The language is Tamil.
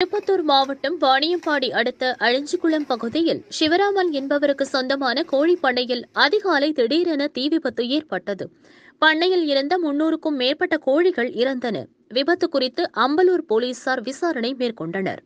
திருப்பத்தூர் மாவட்டம் வாணியம்பாடி அடுத்த அழிஞ்சிக்குளம் பகுதியில் சிவராமன் என்பவருக்கு சொந்தமான கோழி பண்ணையில் அதிகாலை திடீரென தீ விபத்து ஏற்பட்டது பண்ணையில் இருந்த முன்னூறுக்கும் மேற்பட்ட கோழிகள் இறந்தன விபத்து குறித்து அம்பலூர் போலீசார் விசாரணை மேற்கொண்டனர்